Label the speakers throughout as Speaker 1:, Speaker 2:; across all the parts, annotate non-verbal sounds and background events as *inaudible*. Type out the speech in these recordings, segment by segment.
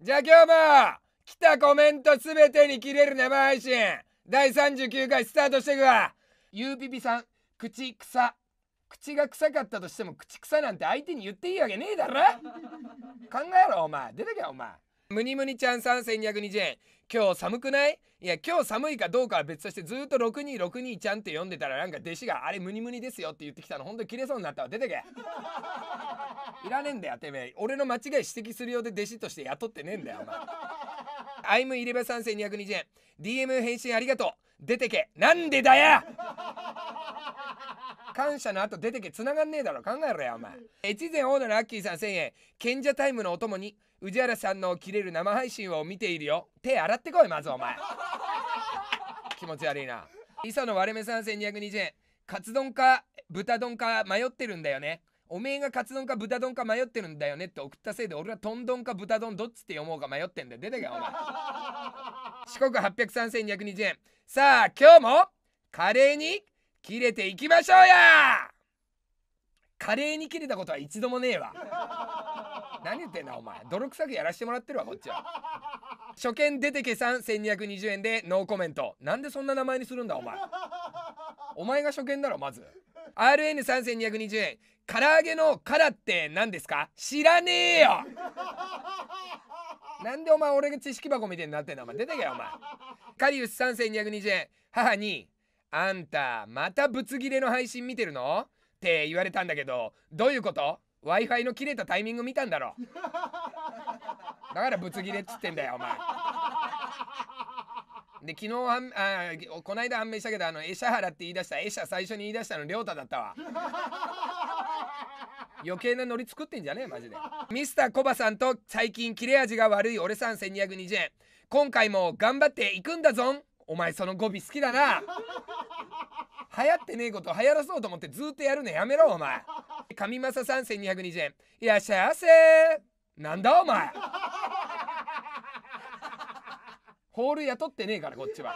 Speaker 1: じゃあ今日も来たコメントすべてに切れる生配信第39回スタートしていくわゆうぴぴさん口臭口が臭かったとしても口臭なんて相手に言っていいわけねえだろ考えろお前出てけお前ムニムニちゃん3220円今日寒くないいや今日寒いかどうかは別としてずっと6262ちゃんって呼んでたらなんか弟子があれムニムニですよって言ってきたのほんと切れそうになったわ出てけいらねえんだよてめえ俺の間違い指摘するようで弟子として雇ってねえんだよお前アイムイレブ3 220円 DM 返信ありがとう出てけなんでだよ感謝の後出てけ繋がんねえだろ考えろやお前越前大野のアッキーさん1000円賢者タイムのお供に宇治原さんの切れる生配信を見ているよ手洗ってこいまずお前気持ち悪いな磯の割れ目さ2 2 0円カツ丼か豚丼か迷ってるんだよねおめえがカツ丼か豚丼か迷ってるんだよねって送ったせいで俺はトンんか豚丼どっちって読もうか迷ってんだよ出てけお前 *laughs* 四国803千220円さあ今日もカレーに切れていきましょうやカレーに切れたことは一度もねえわ何言ってんだお前泥臭くやらしてもらってるわこっちは初見出てけさん1220円でノーコメントなんでそんな名前にするんだお前お前が初見だろまず RN3220 円唐揚げのからって何ですか知らねえよ *laughs* なんでお前俺が知識箱みたいになってんだお前出てけよお前カリウス3世220円母に「あんたまたぶつ切れの配信見てるの?」って言われたんだけどどういうこと w i f i の切れたタイミング見たんだろだからぶつ切れっつってんだよお前で昨日はあこの間判明したけどあのエシャハラって言い出したエシャ最初に言い出したの亮太だったわ余計なノリ作ってんじゃねえマジでミスターコバさんと最近切れ味が悪い俺さん1220円今回も頑張っていくんだぞんお前その語尾好きだな流行ってねえこと流行らそうと思ってずっとやるのやめろお前上政さん1220円いらっしゃいませなんだお前ホール雇ってねえからこっちは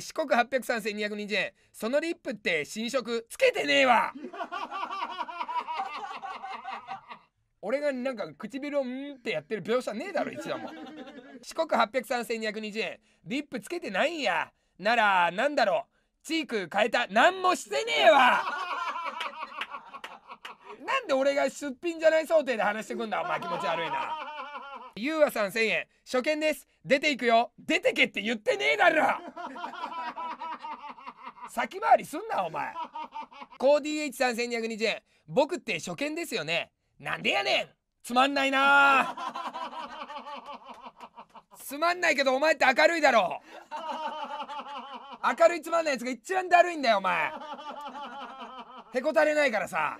Speaker 1: 四国800さ2 2 0円そのリップって新色つけてねえわ俺がなんか唇をうんってやってる描写ねえだろ一度も *laughs* 四国803,220円リップつけてないんやならなんだろうチーク変えた何もしてねえわ *laughs* なんで俺が出品じゃない想定で話してくんだお前気持ち悪いなゆうわさん1000円初見です出ていくよ出てけって言ってねえだろ *laughs* 先回りすんなお前コーディー H3220 円僕って初見ですよねなんでやねんつまんないなつまんないけどお前って明るいだろ明るいつまんないやつが一番だるいんだよお前へこたれないからさ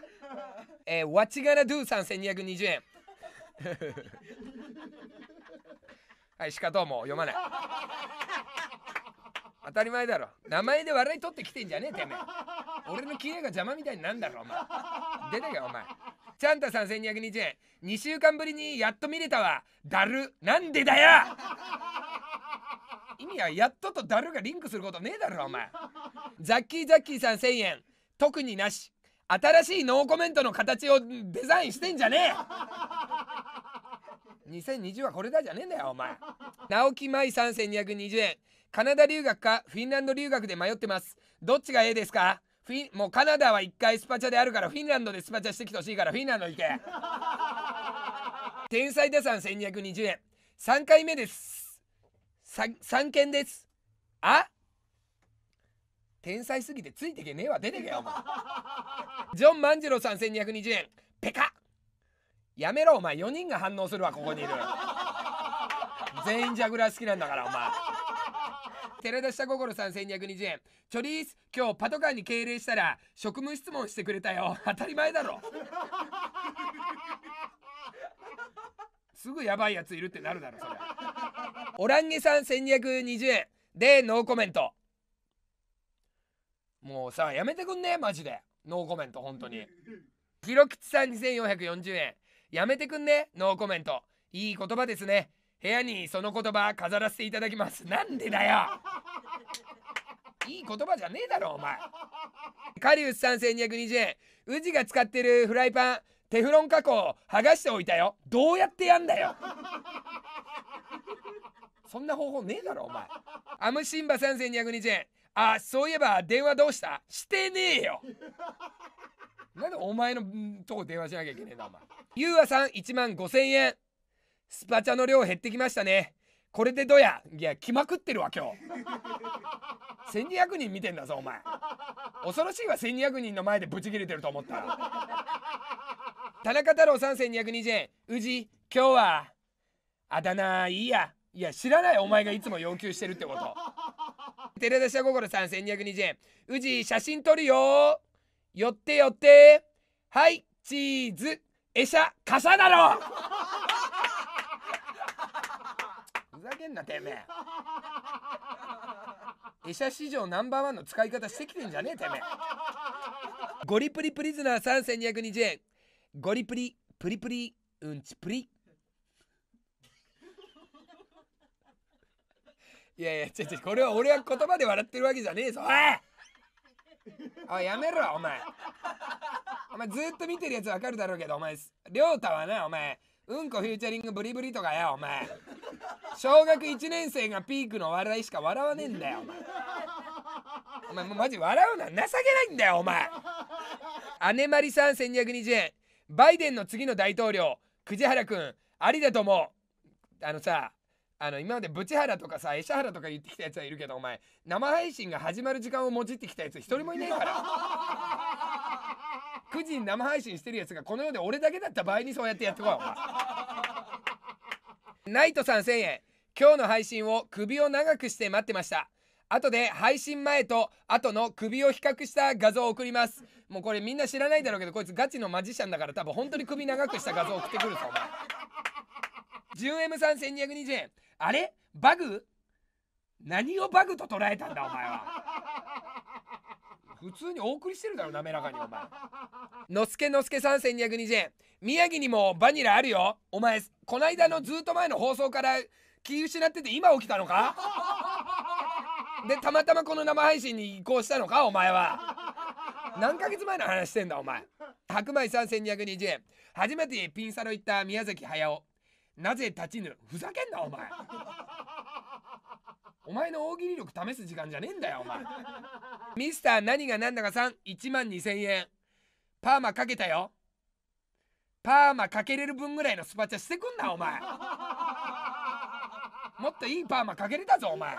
Speaker 1: えー、わちがらドゥさん1220円 *laughs* はいしかとうも読まない当たり前だろ名前で笑い取ってきてんじゃねえてめえ俺のキレが邪魔みたいになんだろお前出てけお前サンタさん1220円2週間ぶりにやっと見れたわだるなんでだよ *laughs* 意味はやっととだるがリンクすることねえだろお前ザッキーザッキーさん1000円特になし新しいノーコメントの形をデザインしてんじゃねえ2020はこれだじゃねえんだよお前直木舞さん1220円カナダ留学かフィンランド留学で迷ってますどっちがええですかフィもうカナダは1回スパチャであるからフィンランドでスパチャしてきてほしいからフィンランド行け *laughs* 天才打算1220円3回目です 3, 件ですあ天才すぎてついてけねえわ出てけよお前 *laughs* ジョン万次郎さん1220円ペカやめろお前4人が反応するわここにいる *laughs* 全員ジャグラー好きなんだからお前寺田下心さん1220円チョリース今日パトカーに敬礼したら職務質問してくれたよ *laughs* 当たり前だろ *laughs* すぐやばいやついるってなるだろそれオランゲさん1220円でノーコメントもうさやめてくんねマジでノーコメント本当にひろきちさん2440円やめてくんねノーコメントいい言葉ですね部屋にその言葉飾らせていただきますなんでだよいい言葉じゃねえだろお前カリウスさん1220円宇治が使ってるフライパンテフロン加工剥がしておいたよどうやってやんだよそんな方法ねえだろお前アムシンバ3220円あそういえば電話どうしたしてねえよなんでお前のとこ電話しなきゃいけねえんだお前ゆうあさん1万5000円スパチャの量減ってきましたねこれでどやいや来まくってるわ今日1200 *laughs* 人見てんだぞお前恐ろしいわ1200人の前でブチ切れてると思ったら田中太郎さん3220円宇治今日はあだ名いいやいや知らないお前がいつも要求してるってこと寺田社心さん1220円宇治写真撮るよ寄って寄ってはいチーズ餌傘だろんなてめえエシャ史上ナンバーワンの使い方してきてんじゃねえてめえゴリプリプリズナー3220円ゴリプリプリプリうんちプリいやいや、ちょちょ、これは俺は言葉で笑ってるわけじゃねえぞ、おいおい、やめろ、お前。お前ずっと見てるやつわかるだろうけど、お前、りょうたはな、お前、うんこフューチャリングブリブリとかよお前小学1年生がピークの笑いしか笑わねえんだよお前お前もうマジ笑うな情けないんだよお前姉まりさん1220円バイデンの次の大統領久原君ありだと思うあのさあの今までブチハラとかさエシャハラとか言ってきたやつはいるけどお前生配信が始まる時間をもじってきたやつ一人もいねえから9時に生配信してるやつがこの世で俺だけだった場合にそうやってやってこいお前ナイトさん1000円今日の配信を首を長くして待ってました後で配信前と後の首を比較した画像を送りますもうこれみんな知らないだろうけどこいつガチのマジシャンだから多分本当に首長くした画像送ってくるぞお前 10M さん1220円あれバグ何をバグと捉えたんだお前は普通にお送りしてるだろ滑らかにお前のすけのすけ3 2 2 0円宮城にもバニラあるよお前こないだのずっと前の放送から気失ってて今起きたのかでたまたまこの生配信に移行したのかお前は何ヶ月前の話してんだお前白米3 2 2 0円初めてピンサロ行った宮崎駿なぜ立ちぬふざけんなお前お前の大喜利力試す時間じゃねえんだよお前ミスター何が何だかさん1万2000円パーマかけたよパーマかけれる分ぐらいのスパチャしてくんなお前もっといいパーマかけれたぞお前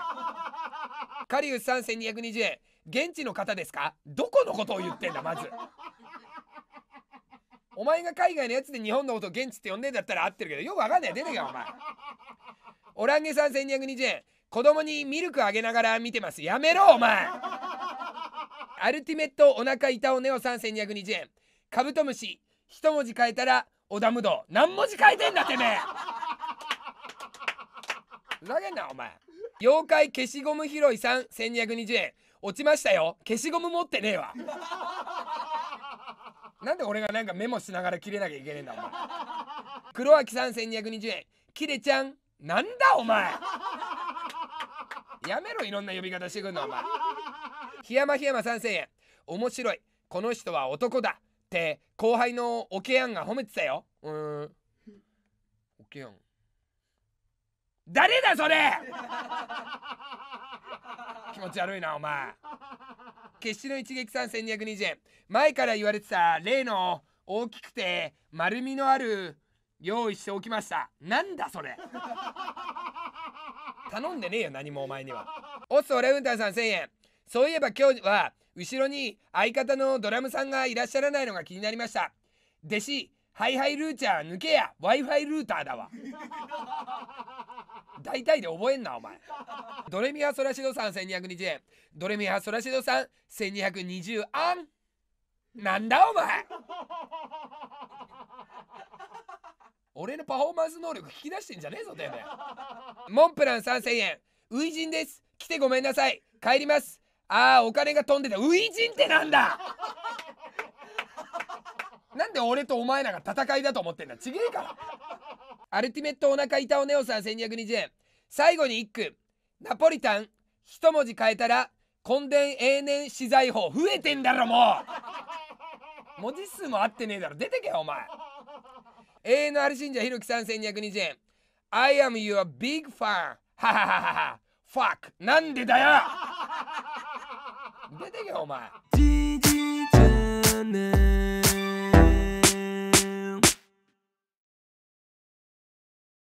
Speaker 1: カリウス3220円現地の方ですかどこのことを言ってんだまずお前が海外のやつで日本のことを現地って呼んでんだったら合ってるけどよくわかんない出てけよお前オランゲさん1220円子供にミルクあげながら見てますやめろお前 *laughs* アルティメットお腹たおネオさん1220円カブトムシ一文字変えたら織田ムド何文字変えてんだてめえふざけんなお前妖怪消しゴム拾いさん1220円落ちましたよ消しゴム持ってねえわなんで俺がなんかメモしながら切れなきゃいけねえんだお前黒脇さん1220円キレちゃんなんだお前やめろいろんな呼び方してくんのお前檜山檜山3000円面白いこの人は男だって後輩のオケヤンが褒めてたようんオケヤン誰だそれ *laughs* 気持ち悪いなお前決死の一撃さん2 2 0円前から言われてた例の大きくて丸みのある用意しておきましたなんだそれ頼んでねえよ、何もお前には。おっそレウンさん1000円。そういえば今日は、後ろに相方のドラムさんがいらっしゃらないのが気になりました。弟子、ハイハイルーチャー抜けや、Wi-Fi ルーターだわ。大体で覚えんな、お前。ドレミア・ソラシドさん1220円。ドレミア・ソラシドさん1220あんなんだお前俺のパフォーマンス能力引き出してんじゃねえぞてめえモンプラン3000円初陣です来てごめんなさい帰りますあーお金が飛んでた初陣ってなんだなんで俺とお前らが戦いだと思ってんだちげえからアルティメットお腹板おネオさん1220円最後に一句ナポリタン一文字変えたら根伝永年資材法増えてんだろもう文字数も合ってねえだろ出てけよお前永遠のある信者ひろき3220円 I am your big fan ははははファックなんでだよ *laughs* 出てけお前